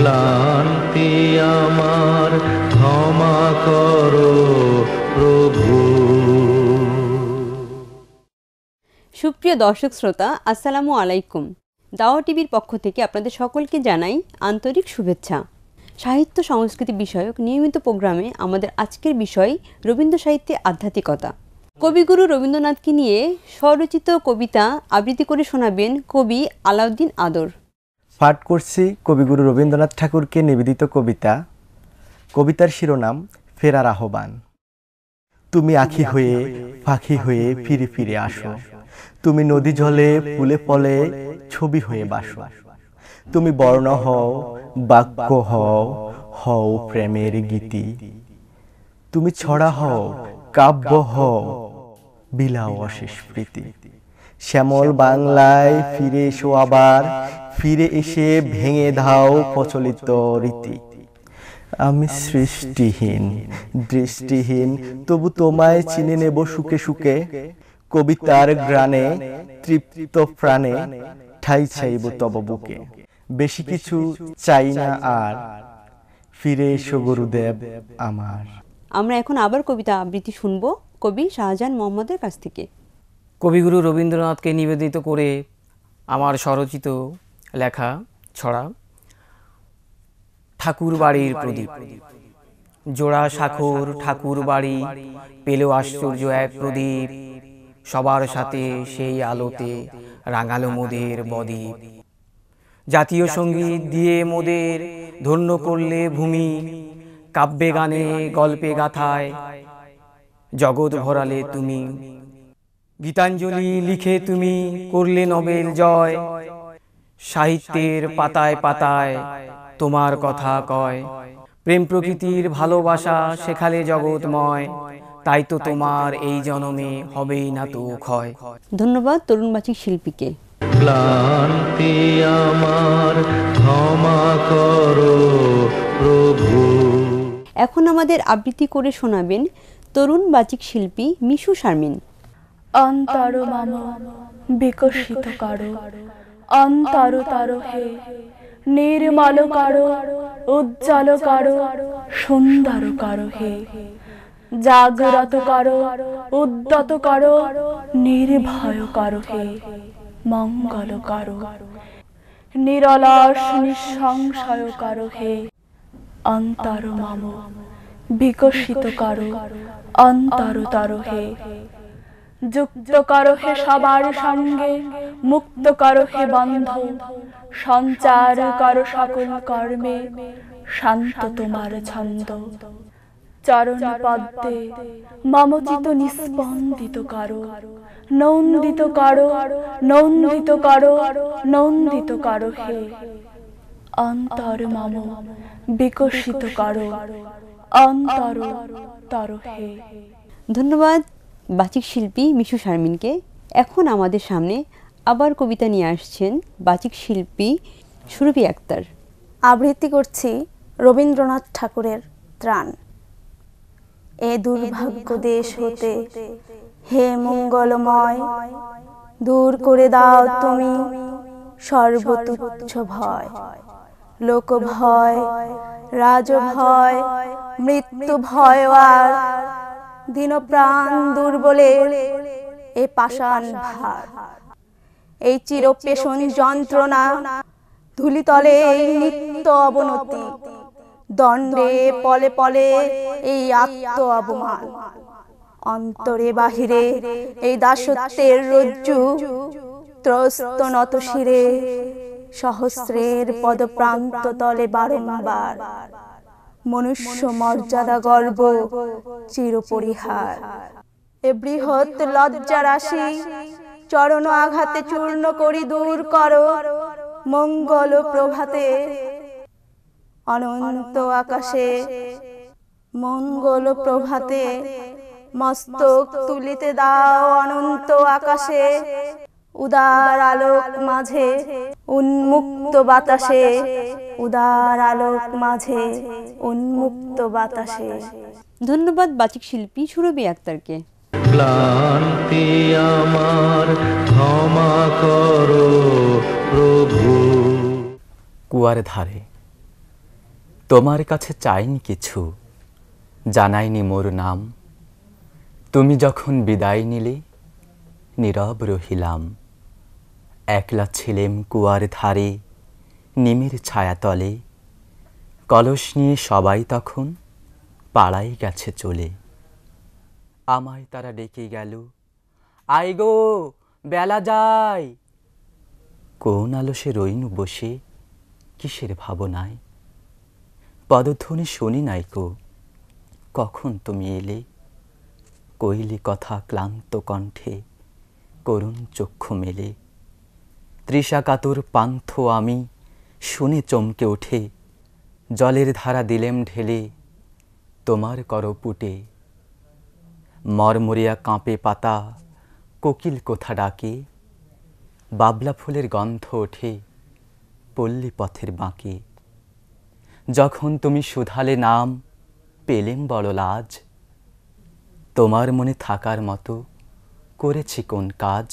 ক্লান্তি আমার ক্ষমা করো প্রভু সুপ্রিয় দর্শক শ্রোতা আসসালামু আলাইকুম দাওয়া টিভির পক্ষ থেকে আপনাদের সকলকে জানাই আন্তরিক শুভেচ্ছা সাহিত্য সংস্কৃতি বিষয়ক নিয়মিত প্রোগ্রামে আমাদের আজকের বিষয় রবীন্দ্র সাহিত্যে আধ্যাত্মিকতা কবিগুরু রবীন্দ্রনাথকে নিয়ে স্বরচিত কবিতা আবৃত্তি করে শোনাবেন কবি আলাউদ্দিন আদর পাঠ করছি কবিগুরু রবীন্দ্রনাথ ঠাকুরকে নিবেদিত কবিতা কবিতার শিরোনাম ফেরার আহ্বান তুমি আখি হয়ে পাখি হয়ে ফিরে ফিরে আসো তুমি নদী জলে ফুলে ফলে ছবি হয়ে বাসো তুমি বর্ণ হও বাক্য হও হও প্রেমের গীতি তুমি ছড়া হও কাব্য হও বিলাও অশেষ প্রীতি শ্যামল বাংলায় ফিরে এসো আবার ফিরে এসে ভেঙে দাও প্রচলিত রীতি আমি সৃষ্টিহীন দৃষ্টিহীন তবু তোমায় চিনে নেব সুখে সুখে কবিতার গ্রানে তৃপ্ত প্রাণে ঠাই চাইব তব বুকে বেশি কিছু চাই না আর ফিরে এসো গুরুদেব আমার আমরা এখন আবার কবিতা আবৃত্তি শুনব কবি শাহজাহান মোহাম্মদের কাছ থেকে কবিগুরু রবীন্দ্রনাথকে নিবেদিত করে আমার স্বরচিত লেখা ছড়া ঠাকুর বাড়ির প্রদীপ জোড়া সাখর ঠাকুর বাড়ি পেল আশ্চর্য এক প্রদীপ সবার সাথে সেই আলোতে রাঙালো মোদের বদীপ জাতীয় সঙ্গীত দিয়ে মোদের ধন্য করলে ভূমি কাব্যে গানে গল্পে গাথায় জগৎ ভরালে তুমি গীতাঞ্জলি লিখে তুমি করলে নবেল জয় সাহিত্যের পাতায় পাতায় তোমার কথা কয় প্রেম প্রকৃতির ভালোবাসা শেখালে জগৎময় তাই তো তোমার এই জনমে হবেই না তো ক্ষয় ধন্যবাদ তরুণবাচিক শিল্পীকে ক্লান্তি আমার ক্ষমা করো প্রভু এখন আমাদের আবৃত্তি করে শোনাবেন তরুণ বাচিক শিল্পী মিশু শারমিন অন্তর মাম বিকশিত করো অন্তর তর হে নির্মল করো উজ্জ্বল করো সুন্দর করো হে জাগ্রত করো উদ্যত করো নির্ভয় করো হে মঙ্গল করো নিরলস নিঃসংশয় করো হে অন্তর মম বিকশিত করো অন্তর তর হে যুক্ত করো হে সবার সঙ্গে মুক্ত করো হে বন্ধ সঞ্চার করো সকল কর্মে শান্ত তোমার ছন্দ চরণ পদ্মে মমচিত নিস্পন্দিত করো নন্দিত করো নন্দিত করো নন্দিত করো হে অন্তর মম বিকশিত করো অন্তর তর হে ধন্যবাদ বাচিক শিল্পী মিশু শারমিনকে এখন আমাদের সামনে আবার কবিতা নিয়ে আসছেন বাচিক শিল্পী সুরভি আক্তার আবৃত্তি করছি রবীন্দ্রনাথ ঠাকুরের ত্রাণ এ দুর্ভাগ্য দেশ হতে হে মঙ্গলময় দূর করে দাও তুমি সর্বতুচ্ছ ভয় লোক ভয় রাজ ভয় মৃত্যু ভয় আর দিন প্রাণ দুর্বলে এ পাষাণ ভার এই পেশন যন্ত্রণা ধুলিতলে এই নিত্য অবনতি দণ্ডে পলে পলে এই আত্ম অবমান অন্তরে বাহিরে এই দাসত্বের রজ্জু ত্রস্ত নত শিরে সহস্রের পদপ্রান্ত তলে বারংবার মনুষ্য মর্যাদা গর্ব চিরপরিহার এ বৃহৎ লজ্জা রাশি চরণ আঘাতে চূর্ণ করি দূর করো মঙ্গল প্রভাতে অনন্ত আকাশে মঙ্গল প্রভাতে মস্তক তুলিতে দাও অনন্ত আকাশে উদার আলোক মাঝে উন্মুক্ত বাতাসে উদার আলোক মাঝে উন্মুক্ত বাতাসে ধন্যবাদ বাচিক শিল্পী সুরভি আক্তারকে ক্লান্তি আমার ক্ষমা করো প্রভু কুয়ার ধারে তোমার কাছে চাইনি কিছু জানাইনি মোর নাম তুমি যখন বিদায় নিলে নীরব রহিলাম একলা ছিলেম কুয়ার ধারে নিমের ছায়াতলে কলস নিয়ে সবাই তখন পাড়াই গেছে চলে আমায় তারা ডেকে গেল গো বেলা যায় কোন আলসে রইনু বসে কিসের ভাবনায় পদধ্বনি শুনি নাই কো কখন তুমি এলে কইলে কথা ক্লান্ত কণ্ঠে করুণ চক্ষু মেলে তৃষাকাতুর পান্থ আমি শুনে চমকে ওঠে জলের ধারা দিলেম ঢেলে তোমার করপুটে মরমরিয়া কাঁপে পাতা কোকিল কোথা ডাকে বাবলা ফুলের গন্ধ ওঠে পল্লী পথের বাঁকে যখন তুমি শুধালে নাম পেলেম বড় লাজ তোমার মনে থাকার মতো করেছি কোন কাজ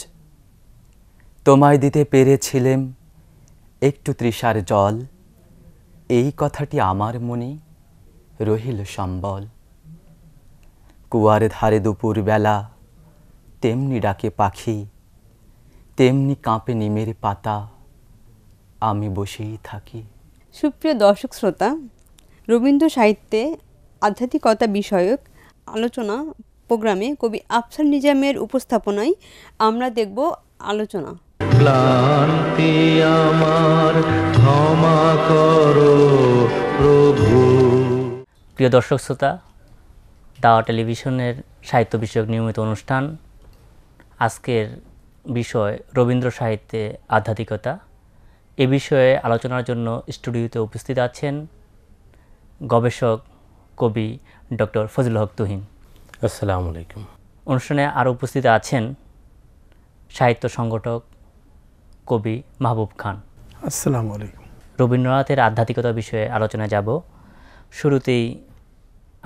তোমায় দিতে পেরেছিলেম একটু তৃষার জল এই কথাটি আমার মনে রহিল সম্বল কুয়ার ধারে দুপুর বেলা তেমনি ডাকে পাখি তেমনি কাঁপে নিমের পাতা আমি বসেই থাকি সুপ্রিয় দর্শক শ্রোতা রবীন্দ্র সাহিত্যে আধ্যাত্মিকতা বিষয়ক আলোচনা প্রোগ্রামে কবি আফসার নিজামের উপস্থাপনায় আমরা দেখব আলোচনা ক্লান্তি আমার ক্ষমা করো প্রভু প্রিয় দর্শক শ্রোতা দাওয়া টেলিভিশনের সাহিত্য বিষয়ক নিয়মিত অনুষ্ঠান আজকের বিষয় রবীন্দ্র সাহিত্যে আধ্যাত্মিকতা এ বিষয়ে আলোচনার জন্য স্টুডিওতে উপস্থিত আছেন গবেষক কবি ডক্টর ফজল হক তুহিন আসসালামু আলাইকুম অনুষ্ঠানে আরও উপস্থিত আছেন সাহিত্য সংগঠক কবি মাহবুব খান আসসালামু আলাইকুম রবীন্দ্রনাথের আধ্যাত্মিকতা বিষয়ে আলোচনা যাব শুরুতেই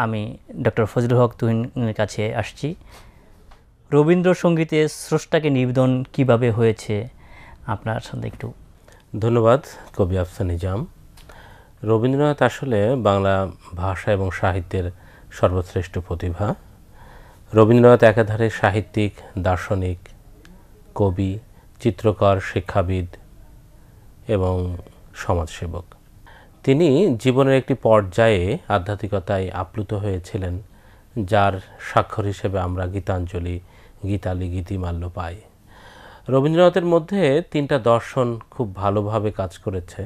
আমি ডক্টর ফজলুল হক তুহিনের কাছে আসছি রবীন্দ্রসঙ্গীতে স্রষ্টাকে নিবেদন কিভাবে হয়েছে আপনার সাথে একটু ধন্যবাদ কবি আফসান নিজাম রবীন্দ্রনাথ আসলে বাংলা ভাষা এবং সাহিত্যের সর্বশ্রেষ্ঠ প্রতিভা রবীন্দ্রনাথ একাধারে সাহিত্যিক দার্শনিক কবি চিত্রকর শিক্ষাবিদ এবং সমাজসেবক তিনি জীবনের একটি পর্যায়ে আধ্যাত্মিকতায় আপ্লুত হয়েছিলেন যার স্বাক্ষর হিসেবে আমরা গীতাঞ্জলি গীতালি গীতিমাল্য পাই রবীন্দ্রনাথের মধ্যে তিনটা দর্শন খুব ভালোভাবে কাজ করেছে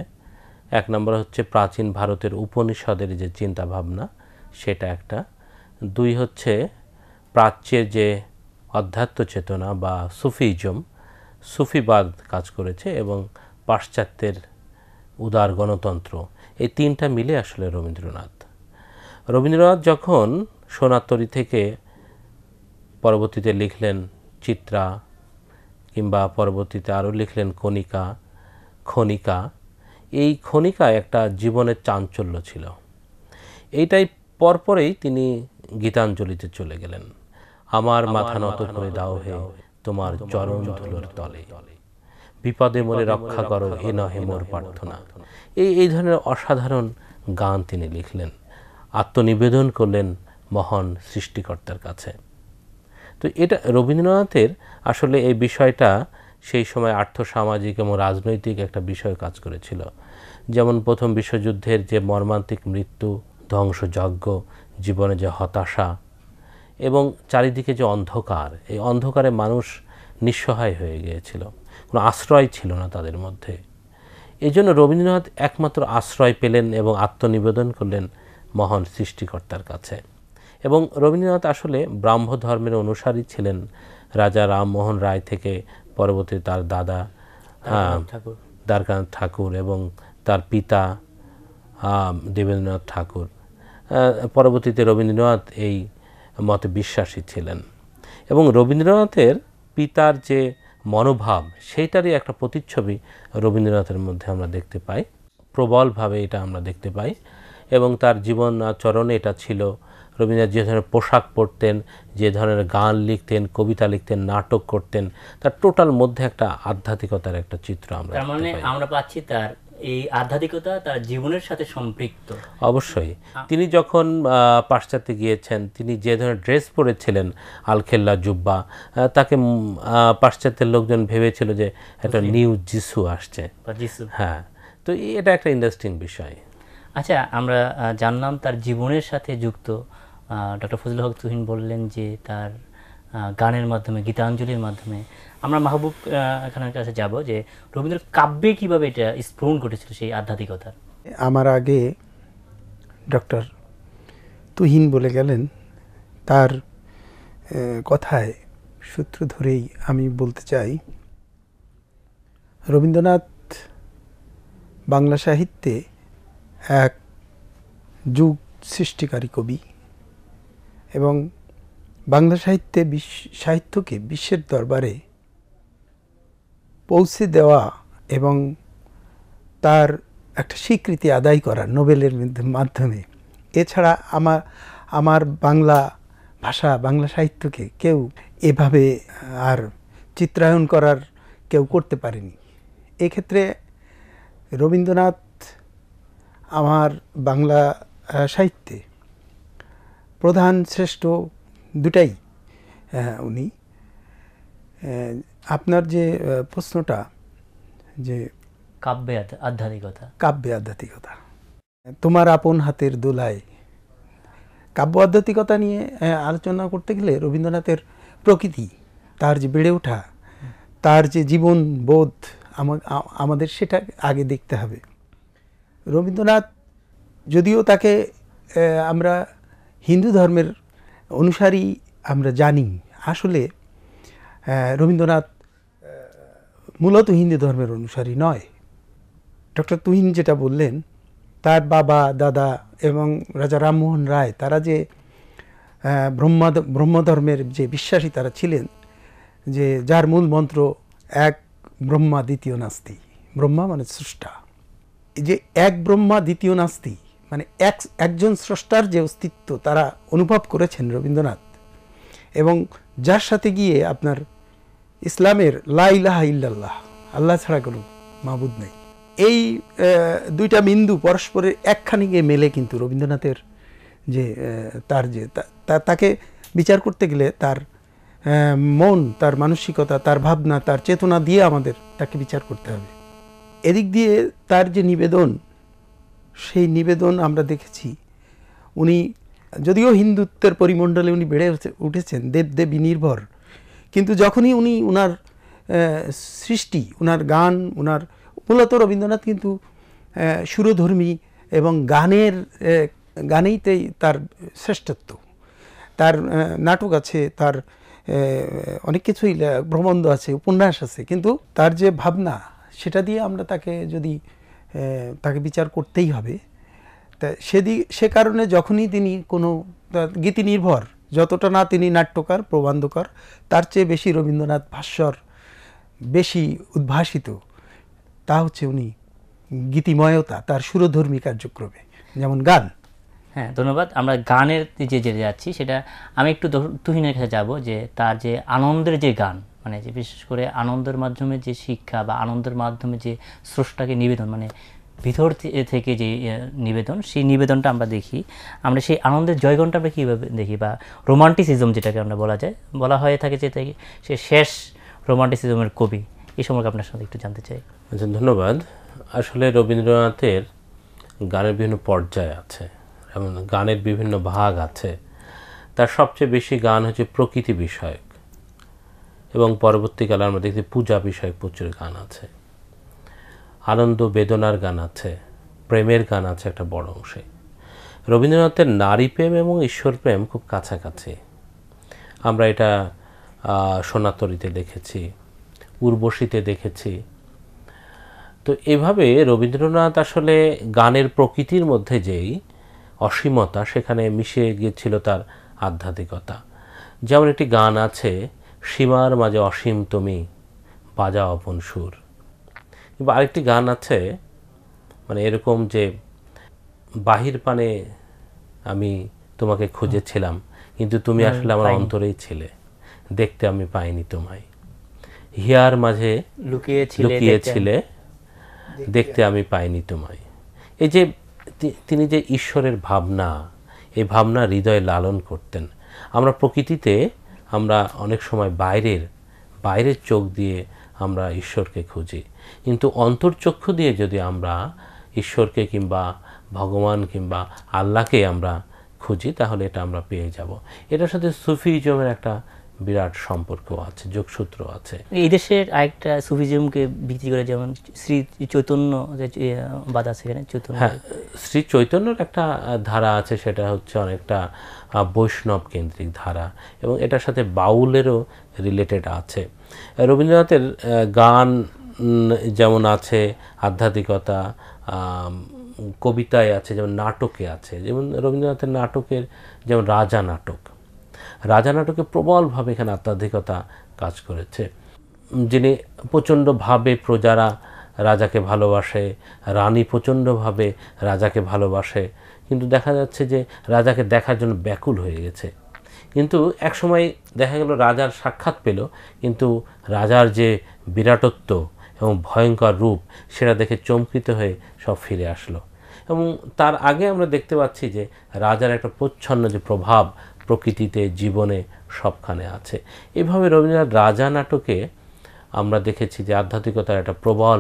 এক নম্বর হচ্ছে প্রাচীন ভারতের উপনিষদের যে চিন্তা ভাবনা সেটা একটা দুই হচ্ছে প্রাচ্যের যে অধ্যাত্ম চেতনা বা সুফিজম সুফিবাদ কাজ করেছে এবং পাশ্চাত্যের উদার গণতন্ত্র এই তিনটা মিলে আসলে রবীন্দ্রনাথ রবীন্দ্রনাথ যখন সোনাতরি থেকে পরবর্তীতে লিখলেন চিত্রা কিংবা পরবর্তীতে আরও লিখলেন কণিকা খনিকা এই খনিকা একটা জীবনের চাঞ্চল্য ছিল এইটাই পরপরেই তিনি গীতাঞ্জলিতে চলে গেলেন আমার মাথা নত করে দাও হয়ে তোমার চরণ ধুলোর তলে বিপদে মনে রক্ষা করো হে নহে মোর প্রার্থনা এই এই ধরনের অসাধারণ গান তিনি লিখলেন আত্মনিবেদন করলেন মহান সৃষ্টিকর্তার কাছে তো এটা রবীন্দ্রনাথের আসলে এই বিষয়টা সেই সময় আর্থসামাজিক এবং রাজনৈতিক একটা বিষয় কাজ করেছিল যেমন প্রথম বিশ্বযুদ্ধের যে মর্মান্তিক মৃত্যু ধ্বংসযজ্ঞ জীবনে যে হতাশা এবং চারিদিকে যে অন্ধকার এই অন্ধকারে মানুষ নিঃসহায় হয়ে গিয়েছিল কোনো আশ্রয় ছিল না তাদের মধ্যে এই জন্য রবীন্দ্রনাথ একমাত্র আশ্রয় পেলেন এবং আত্মনিবেদন করলেন মহান সৃষ্টিকর্তার কাছে এবং রবীন্দ্রনাথ আসলে ব্রাহ্ম ধর্মের অনুসারী ছিলেন রাজা রামমোহন রায় থেকে পরবর্তী তার দাদা দ্বারকানাথ ঠাকুর এবং তার পিতা দেবেন্দ্রনাথ ঠাকুর পরবর্তীতে রবীন্দ্রনাথ এই মতে বিশ্বাসী ছিলেন এবং রবীন্দ্রনাথের পিতার যে মনোভাব সেইটারই একটা প্রতিচ্ছবি রবীন্দ্রনাথের মধ্যে আমরা দেখতে পাই প্রবলভাবে এটা আমরা দেখতে পাই এবং তার জীবন চরণে এটা ছিল রবীন্দ্রনাথ যে ধরনের পোশাক পরতেন যে ধরনের গান লিখতেন কবিতা লিখতেন নাটক করতেন তার টোটাল মধ্যে একটা আধ্যাত্মিকতার একটা চিত্র আমরা মানে আমরা পাচ্ছি তার এই আধ্যাত্মিকতা তার জীবনের সাথে সম্পৃক্ত অবশ্যই তিনি যখন পাশ্চাত্যে গিয়েছেন তিনি যে ধরনের ড্রেস পরেছিলেন আলখেল্লা জুব্বা তাকে পাশ্চাত্যের লোকজন ভেবেছিল যে একটা নিউ জিসু আসছে হ্যাঁ তো এটা একটা ইন্টারেস্টিং বিষয় আচ্ছা আমরা জানলাম তার জীবনের সাথে যুক্ত ডক্টর ফজলুল হক তুহিন বললেন যে তার গানের মাধ্যমে গীতাঞ্জলির মাধ্যমে আমরা মাহবুব খানের কাছে যাব যে রবীন্দ্র কাব্যে কিভাবে এটা স্ফুরণ ঘটেছিল সেই আধ্যাত্মিকতার আমার আগে ডক্টর তুহিন বলে গেলেন তার কথায় সূত্র ধরেই আমি বলতে চাই রবীন্দ্রনাথ বাংলা সাহিত্যে এক যুগ সৃষ্টিকারী কবি এবং বাংলা সাহিত্যে সাহিত্যকে বিশ্বের দরবারে পৌঁছে দেওয়া এবং তার একটা স্বীকৃতি আদায় করা নোবেলের মাধ্যমে এছাড়া আমার আমার বাংলা ভাষা বাংলা সাহিত্যকে কেউ এভাবে আর চিত্রায়ন করার কেউ করতে পারেনি এক্ষেত্রে রবীন্দ্রনাথ আমার বাংলা সাহিত্যে প্রধান শ্রেষ্ঠ দুটাই উনি আপনার যে প্রশ্নটা যে কাব্যে আধ্যাত্মিকতা কাব্যে আধ্যাত্মিকতা তোমার আপন হাতের দোলায় কাব্য আধ্যাত্মিকতা নিয়ে আলোচনা করতে গেলে রবীন্দ্রনাথের প্রকৃতি তার যে বেড়ে ওঠা তার যে জীবন বোধ আমাদের সেটা আগে দেখতে হবে রবীন্দ্রনাথ যদিও তাকে আমরা হিন্দু ধর্মের অনুসারী আমরা জানি আসলে হ্যাঁ, রবীন্দ্রনাথ মূলত হিন্দু ধর্মের অনুসারী নয় ডক্টর তুহিন যেটা বললেন তার বাবা দাদা এবং রাজা রামমোহন রায় তারা যে ব্রহ্মা ব্রহ্মধর্মের যে বিশ্বাসী তারা ছিলেন যে যার মূল মন্ত্র এক ব্রহ্মা দ্বিতীয় নাস্তি ব্রহ্মা মানে স্রষ্টা যে এক ব্রহ্মা দ্বিতীয় নাস্তি মানে এক একজন স্রষ্টার যে অস্তিত্ব তারা অনুভব করেছেন রবীন্দ্রনাথ এবং যার সাথে গিয়ে আপনার ইসলামের লাইলাহা ইল্লাল্লাহ আল্লাহ ছাড়া কোনো মাহবুদ নেই এই দুইটা বিন্দু পরস্পরের একখানি গিয়ে মেলে কিন্তু রবীন্দ্রনাথের যে তার যে তাকে বিচার করতে গেলে তার মন তার মানসিকতা তার ভাবনা তার চেতনা দিয়ে আমাদের তাকে বিচার করতে হবে এদিক দিয়ে তার যে নিবেদন সেই নিবেদন আমরা দেখেছি উনি যদিও হিন্দুত্বের পরিমণ্ডলে উনি বেড়ে উঠেছেন দেবদেবী নির্ভর কিন্তু যখনই উনি উনার সৃষ্টি উনার গান উনার মূলত রবীন্দ্রনাথ কিন্তু সুরধর্মী এবং গানের গানেইতেই তার শ্রেষ্ঠত্ব তার নাটক আছে তার অনেক কিছুই প্রবন্ধ আছে উপন্যাস আছে কিন্তু তার যে ভাবনা সেটা দিয়ে আমরা তাকে যদি তাকে বিচার করতেই হবে তা সেদিক সে কারণে যখনই তিনি কোনো গীতি নির্ভর যতটা না তিনি নাট্যকার প্রবন্ধকার তার চেয়ে বেশি রবীন্দ্রনাথ ভাস্বর বেশি উদ্ভাসিত তা হচ্ছে উনি গীতিময়তা তার সুরধর্মী কার্যক্রমে যেমন গান হ্যাঁ ধন্যবাদ আমরা গানের যে যে যাচ্ছি সেটা আমি একটু তুহিনের কাছে যাব যে তার যে আনন্দের যে গান মানে যে বিশেষ করে আনন্দের মাধ্যমে যে শিক্ষা বা আনন্দের মাধ্যমে যে স্রষ্টাকে নিবেদন মানে ভিতর থেকে যে নিবেদন সেই নিবেদনটা আমরা দেখি আমরা সেই আনন্দের জয়গণটা আমরা কীভাবে দেখি বা রোমান্টিসিজম যেটাকে আমরা বলা যায় বলা হয়ে থাকে যে সে শেষ রোমান্টিসিজমের কবি এই সম্পর্কে আপনার সাথে একটু জানতে চাই আচ্ছা ধন্যবাদ আসলে রবীন্দ্রনাথের গানের বিভিন্ন পর্যায় আছে এবং গানের বিভিন্ন ভাগ আছে তার সবচেয়ে বেশি গান হচ্ছে প্রকৃতি বিষয়ক এবং পরবর্তীকালে আমরা দেখি পূজা বিষয়ক প্রচুর গান আছে আনন্দ বেদনার গান আছে প্রেমের গান আছে একটা বড় অংশে রবীন্দ্রনাথের নারী প্রেম এবং ঈশ্বর প্রেম খুব কাছাকাছি আমরা এটা সোনাতরিতে দেখেছি উর্বশীতে দেখেছি তো এভাবে রবীন্দ্রনাথ আসলে গানের প্রকৃতির মধ্যে যেই অসীমতা সেখানে মিশে গিয়েছিল তার আধ্যাত্মিকতা যেমন একটি গান আছে সীমার মাঝে অসীম তুমি বাজা অপন সুর কিংবা আরেকটি গান আছে মানে এরকম যে বাহির পানে আমি তোমাকে খুঁজেছিলাম কিন্তু তুমি আসলে আমার অন্তরেই ছিলে দেখতে আমি পাইনি তোমায় হিয়ার মাঝে লুকিয়েছিলে দেখতে আমি পাইনি তোমায় এই যে তিনি যে ঈশ্বরের ভাবনা এই ভাবনা হৃদয়ে লালন করতেন আমরা প্রকৃতিতে আমরা অনেক সময় বাইরের বাইরের চোখ দিয়ে আমরা ঈশ্বরকে খুঁজি কিন্তু অন্তর্চক্ষু দিয়ে যদি আমরা ঈশ্বরকে কিংবা ভগবান কিংবা আল্লাহকে আমরা খুঁজি তাহলে এটা আমরা পেয়ে যাব এটার সাথে সুফিজমের একটা বিরাট সম্পর্ক আছে যোগসূত্র আছে এই দেশের আরেকটা সুফিজমকে ভিত্তি করে যেমন শ্রী চৈতন্য যে বাদ আছে এখানে চৈতন্য হ্যাঁ শ্রী চৈতন্যর একটা ধারা আছে সেটা হচ্ছে অনেকটা বৈষ্ণব কেন্দ্রিক ধারা এবং এটার সাথে বাউলেরও রিলেটেড আছে রবীন্দ্রনাথের গান যেমন আছে আধ্যাত্মিকতা কবিতায় আছে যেমন নাটকে আছে যেমন রবীন্দ্রনাথের নাটকের যেমন রাজা নাটক রাজা নাটকে প্রবলভাবে এখানে আধ্যাত্মিকতা কাজ করেছে যিনি প্রচণ্ডভাবে প্রজারা রাজাকে ভালোবাসে রানী প্রচণ্ডভাবে রাজাকে ভালোবাসে কিন্তু দেখা যাচ্ছে যে রাজাকে দেখার জন্য ব্যাকুল হয়ে গেছে কিন্তু একসময় দেখা গেল রাজার সাক্ষাৎ পেল কিন্তু রাজার যে বিরাটত্ব এবং ভয়ঙ্কর রূপ সেটা দেখে চমকিত হয়ে সব ফিরে আসলো এবং তার আগে আমরা দেখতে পাচ্ছি যে রাজার একটা প্রচ্ছন্ন যে প্রভাব প্রকৃতিতে জীবনে সবখানে আছে এভাবে রবীন্দ্রনাথ রাজা নাটকে আমরা দেখেছি যে আধ্যাত্মিকতার একটা প্রবল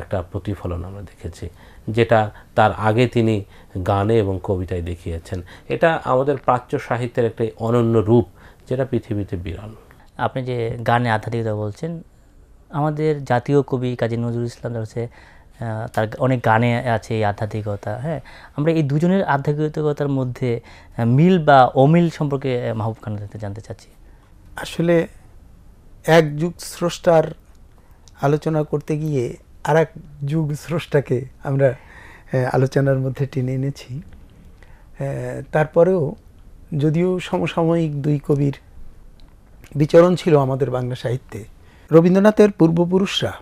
একটা প্রতিফলন আমরা দেখেছি যেটা তার আগে তিনি গানে এবং কবিতায় দেখিয়েছেন এটা আমাদের প্রাচ্য সাহিত্যের একটা অনন্য রূপ যেটা পৃথিবীতে বিরল আপনি যে গানে আধ্যাত্মিকতা বলছেন আমাদের জাতীয় কবি কাজী নজরুল ইসলাম রয়েছে তার অনেক গানে আছে এই আধ্যাত্মিকতা হ্যাঁ আমরা এই দুজনের আধ্যাত্মিকতার মধ্যে মিল বা অমিল সম্পর্কে মাহবুব খান জানতে চাচ্ছি আসলে এক যুগ স্রষ্টার আলোচনা করতে গিয়ে আর এক যুগ স্রষ্টাকে আমরা আলোচনার মধ্যে টেনে এনেছি তারপরেও যদিও সমসাময়িক দুই কবির বিচরণ ছিল আমাদের বাংলা সাহিত্যে রবীন্দ্রনাথের পূর্বপুরুষরা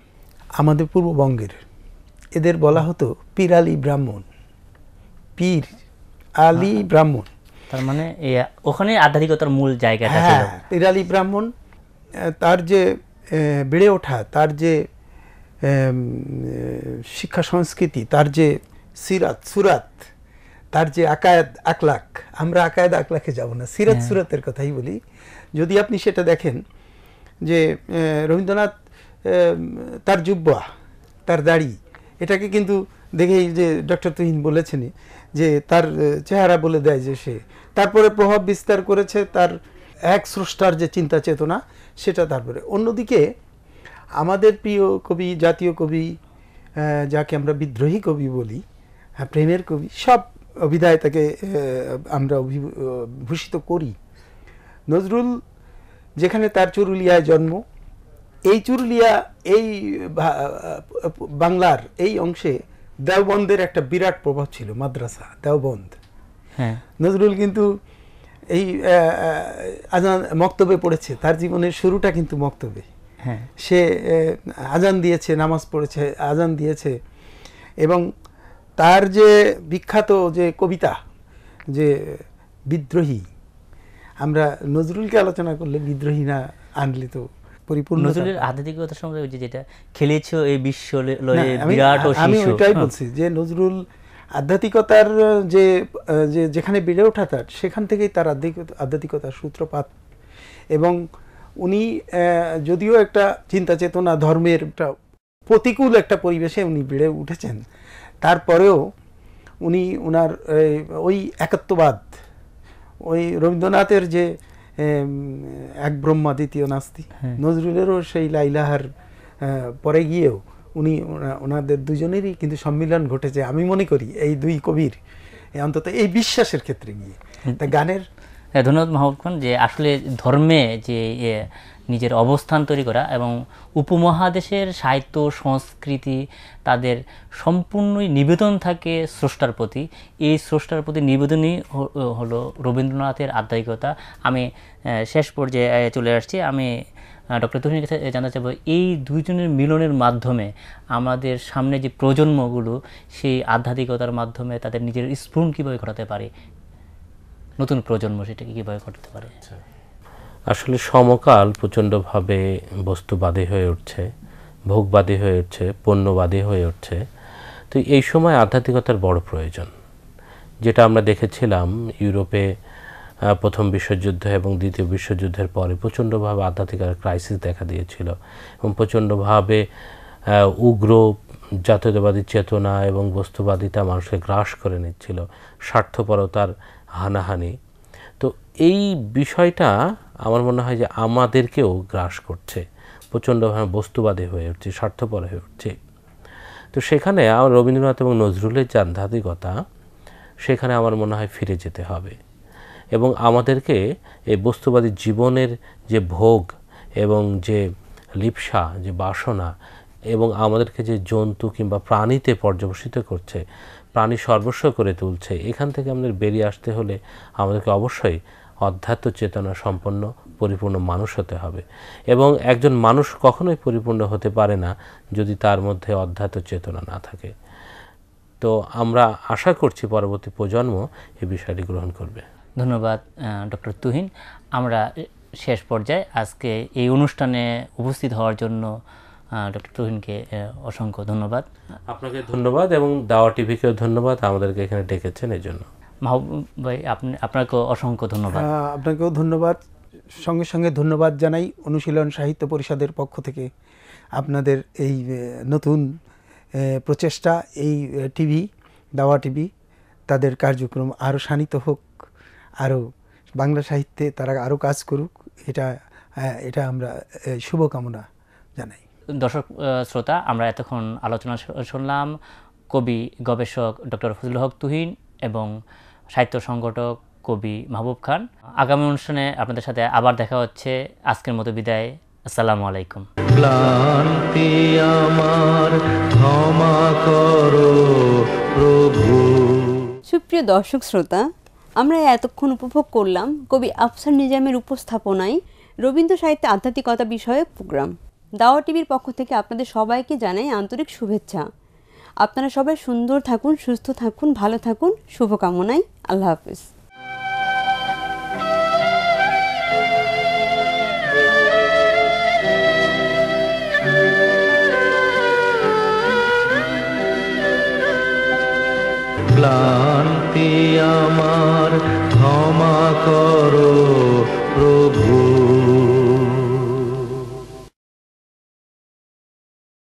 আমাদের পূর্ববঙ্গের এদের বলা হতো পীর আলী ব্রাহ্মণ পীর আলী হ্যাঁ। ব্রাহ্মণ তার মানে ওখানে আধ্যাত্মিকতার মূল জায়গাটা হ্যাঁ পীর আলী ব্রাহ্মণ তার যে বেড়ে ওঠা তার যে শিক্ষা সংস্কৃতি তার যে সিরাত সুরাত তার যে আকায়াত আকলাক আমরা আকায়াত আকলাকে যাব না সিরাত হ্যাঁ। সুরাতের কথাই বলি যদি আপনি সেটা দেখেন যে রবীন্দ্রনাথ তার জুব্বা তার দাড়ি এটাকে কিন্তু দেখেই যে ডক্টর তুহিন বলেছেন যে তার চেহারা বলে দেয় যে সে তারপরে প্রভাব বিস্তার করেছে তার এক স্রষ্টার যে চিন্তা চেতনা সেটা তারপরে অন্যদিকে আমাদের প্রিয় কবি জাতীয় কবি যাকে আমরা বিদ্রোহী কবি বলি হ্যাঁ প্রেমের কবি সব অভিধায় তাকে আমরা অভিভূষিত করি নজরুল যেখানে তার চুরুলিয়ায় জন্ম এই চুরুলিয়া এই বাংলার এই অংশে দেওবন্দের একটা বিরাট প্রভাব ছিল মাদ্রাসা দেওবন্দ হ্যাঁ নজরুল কিন্তু এই আজান মক্তবে পড়েছে তার জীবনের শুরুটা কিন্তু মক্তবে হ্যাঁ সে আজান দিয়েছে নামাজ পড়েছে আজান দিয়েছে এবং তার যে বিখ্যাত যে কবিতা যে বিদ্রোহী আমরা নজরুলকে আলোচনা করলে বিদ্রোহী না আনলে তো পরিপূর্ণ নজরুলের আধ্যাত্মিকতা সম্পর্কে যেটা খেলেছো এই বিশ্ব লয়ে বিরাট ও আমি ওইটাই বলছি যে নজরুল আধ্যাত্মিকতার যে যে যেখানে বেড়ে ওঠা তার সেখান থেকেই তার আধ্যাত্মিক আধ্যাত্মিকতার সূত্রপাত এবং উনি যদিও একটা চিন্তা চেতনা ধর্মের একটা প্রতিকূল একটা পরিবেশে উনি বেড়ে উঠেছেন তারপরেও উনি ওনার ওই একাত্মবাদ ওই রবীন্দ্রনাথের যে এক ব্রহ্মা দ্বিতীয় নাস্তি হ্যাঁ। নজরুলেরও সেই লাইলাহার পরে গিয়েও উনি ওনাদের দুজনেরই কিন্তু সম্মিলন ঘটেছে আমি মনে করি এই দুই কবির অন্তত এই বিশ্বাসের ক্ষেত্রে গিয়ে হ্যাঁ। তা গানের হ্যাঁ, ধন্যবাদ মাহবুব খান যে আসলে ধর্মে যে নিজের অবস্থান তৈরি করা এবং উপমহাদেশের সাহিত্য সংস্কৃতি তাদের সম্পূর্ণই নিবেদন থাকে স্রষ্টার প্রতি এই স্রষ্টার প্রতি নিবেদনই হলো রবীন্দ্রনাথের আধ্যাত্মিকতা আমি শেষ পর্যায়ে চলে আসছি আমি ডক্টর তুহিনের কাছে জানতে চাবো এই দুইজনের মিলনের মাধ্যমে আমাদের সামনে যে প্রজন্মগুলো সেই আধ্যাত্মিকতার মাধ্যমে তাদের নিজের স্পূর্ণ কীভাবে ঘটাতে পারে নতুন প্রজন্ম সেটাকে কীভাবে ঘটাতে পারে আচ্ছা। আসলে সমকাল প্রচণ্ডভাবে বস্তুবাদী হয়ে উঠছে ভোগবাদী হয়ে উঠছে পণ্যবাদী হয়ে উঠছে তো এই সময় আধ্যাত্মিকতার বড় প্রয়োজন যেটা আমরা দেখেছিলাম ইউরোপে প্রথম বিশ্বযুদ্ধ এবং দ্বিতীয় বিশ্বযুদ্ধের পরে প্রচণ্ডভাবে আধ্যাত্মিকতার ক্রাইসিস দেখা দিয়েছিল এবং প্রচণ্ডভাবে উগ্র জাতীয়তাবাদী চেতনা এবং বস্তুবাদিতা মানুষকে গ্রাস করে নিচ্ছিল স্বার্থপরতার হানাহানি তো এই বিষয়টা আমার মনে হয় যে আমাদেরকেও গ্রাস করছে প্রচণ্ডভাবে বস্তুবাদী হয়ে উঠছে স্বার্থপর হয়ে উঠছে তো সেখানে আমার রবীন্দ্রনাথ এবং নজরুলের যে আধ্যাত্মিকতা সেখানে আমার মনে হয় ফিরে যেতে হবে এবং আমাদেরকে এই বস্তুবাদী জীবনের যে ভোগ এবং যে লিপসা যে বাসনা এবং আমাদেরকে যে জন্তু কিংবা প্রাণীতে পর্যবসিত করছে প্রাণী সর্বস্ব করে তুলছে এখান থেকে আমাদের বেরিয়ে আসতে হলে আমাদেরকে অবশ্যই অধ্যাত্ম চেতনা সম্পন্ন পরিপূর্ণ মানুষ হতে হবে এবং একজন মানুষ কখনোই পরিপূর্ণ হতে পারে না যদি তার মধ্যে অধ্যাত্ম চেতনা না থাকে তো আমরা আশা করছি পরবর্তী প্রজন্ম এ বিষয়টি গ্রহণ করবে ধন্যবাদ ডক্টর তুহিন আমরা শেষ পর্যায়ে আজকে এই অনুষ্ঠানে উপস্থিত হওয়ার জন্য ডক্টর তুহিনকে অসংখ্য ধন্যবাদ আপনাকে ধন্যবাদ এবং দাওয়া টিভিকেও ধন্যবাদ আমাদেরকে এখানে ডেকেছেন এই জন্য মাহবুব ভাই আপনি আপনাকেও অসংখ্য ধন্যবাদ আপনাকেও ধন্যবাদ সঙ্গে সঙ্গে ধন্যবাদ জানাই অনুশীলন সাহিত্য পরিষদের পক্ষ থেকে আপনাদের এই নতুন প্রচেষ্টা এই টিভি দাওয়া টিভি তাদের কার্যক্রম আরও শানিত হোক আরও বাংলা সাহিত্যে তারা আরও কাজ করুক এটা এটা আমরা শুভকামনা জানাই দর্শক শ্রোতা আমরা এতক্ষণ আলোচনা শুনলাম কবি গবেষক ডক্টর ফজলুল হক তুহিন এবং সাহিত্য সংগঠক কবি মাহবুব খান আগামী অনুষ্ঠানে আপনাদের সাথে আবার দেখা হচ্ছে আজকের মতো বিদায় আসসালামু আলাইকুম ক্লান্তি আমার ক্ষমা করো প্রভু সুপ্রিয় দর্শক শ্রোতা আমরা এতক্ষণ উপভোগ করলাম কবি আফসার নিজামের উপস্থাপনায় রবীন্দ্র সাহিত্যে আধ্যাত্মিকতা বিষয়ে প্রোগ্রাম দাওয়া টিভির পক্ষ থেকে আপনাদের সবাইকে জানাই আন্তরিক শুভেচ্ছা আপনারা সবাই সুন্দর থাকুন সুস্থ থাকুন ভালো থাকুন শুভকামনায় আল্লাহ হাফিজ ক্লান্তি আমার ক্ষমা কর